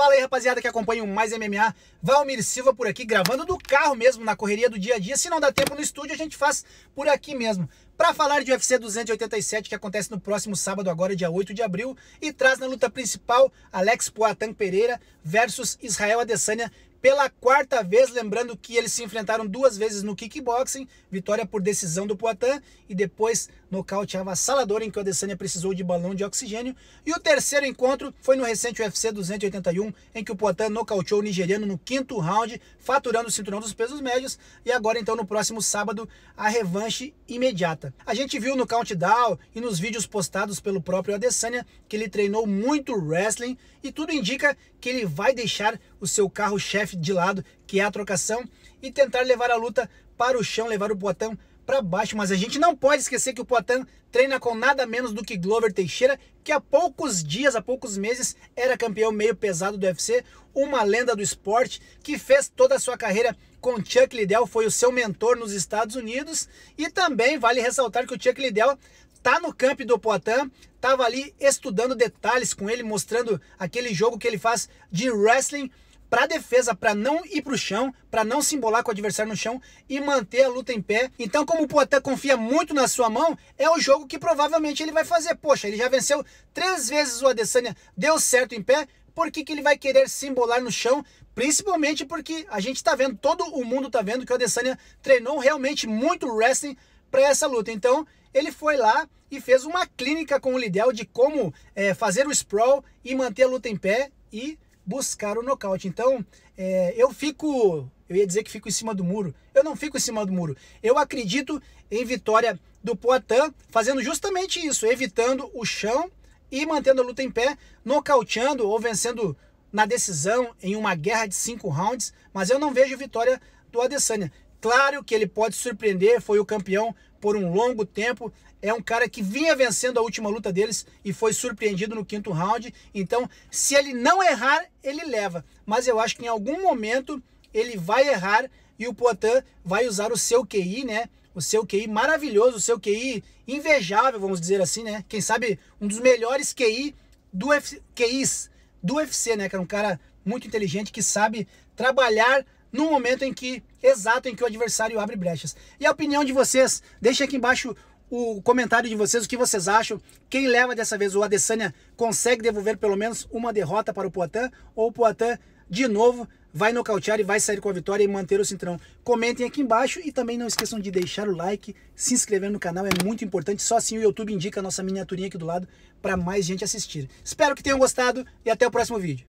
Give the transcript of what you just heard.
Fala aí, rapaziada, que acompanha o Mais MMA. Valmir Silva por aqui, gravando do carro mesmo, na correria do dia a dia. Se não dá tempo no estúdio, a gente faz por aqui mesmo para falar de UFC 287 que acontece no próximo sábado agora, dia 8 de abril, e traz na luta principal Alex Poatan Pereira versus Israel Adesanya pela quarta vez, lembrando que eles se enfrentaram duas vezes no kickboxing, vitória por decisão do Poatan e depois nocaute avassalador em que o Adesanya precisou de balão de oxigênio. E o terceiro encontro foi no recente UFC 281, em que o Poatan nocauteou o nigeriano no quinto round, faturando o cinturão dos pesos médios, e agora então no próximo sábado a revanche imediata. A gente viu no countdown e nos vídeos postados pelo próprio Adesanya que ele treinou muito wrestling e tudo indica que ele vai deixar o seu carro-chefe de lado, que é a trocação, e tentar levar a luta para o chão, levar o botão para baixo. Mas a gente não pode esquecer que o Poitin treina com nada menos do que Glover Teixeira, que há poucos dias, há poucos meses, era campeão meio pesado do UFC, uma lenda do esporte, que fez toda a sua carreira com Chuck Liddell, foi o seu mentor nos Estados Unidos. E também vale ressaltar que o Chuck Liddell tá no camp do Poitin, tava ali estudando detalhes com ele, mostrando aquele jogo que ele faz de wrestling para a defesa, para não ir para o chão, para não se embolar com o adversário no chão e manter a luta em pé. Então, como o Poitin confia muito na sua mão, é o jogo que provavelmente ele vai fazer. Poxa, ele já venceu três vezes o Adesanya, deu certo em pé, por que, que ele vai querer se embolar no chão? Principalmente porque a gente está vendo, todo o mundo está vendo que o Adesanya treinou realmente muito wrestling para essa luta. Então, ele foi lá e fez uma clínica com o Lidel de como é, fazer o sprawl e manter a luta em pé e buscar o nocaute. Então, é, eu fico, eu ia dizer que fico em cima do muro. Eu não fico em cima do muro. Eu acredito em vitória do Poitin, fazendo justamente isso, evitando o chão e mantendo a luta em pé, nocauteando ou vencendo na decisão em uma guerra de cinco rounds, mas eu não vejo vitória do Adesanya. Claro que ele pode surpreender, foi o campeão por um longo tempo. É um cara que vinha vencendo a última luta deles e foi surpreendido no quinto round. Então, se ele não errar, ele leva. Mas eu acho que em algum momento ele vai errar e o Poitin vai usar o seu QI, né? O seu QI maravilhoso, o seu QI invejável, vamos dizer assim, né? Quem sabe um dos melhores QI do F... QIs do UFC, né? Que é um cara muito inteligente que sabe trabalhar no momento em que exato em que o adversário abre brechas. E a opinião de vocês? Deixa aqui embaixo o comentário de vocês, o que vocês acham. Quem leva dessa vez? O Adesanya consegue devolver pelo menos uma derrota para o Poitin? Ou o Poitin, de novo, vai nocautear e vai sair com a vitória e manter o cinturão? Comentem aqui embaixo e também não esqueçam de deixar o like, se inscrever no canal, é muito importante. Só assim o YouTube indica a nossa miniaturinha aqui do lado para mais gente assistir. Espero que tenham gostado e até o próximo vídeo.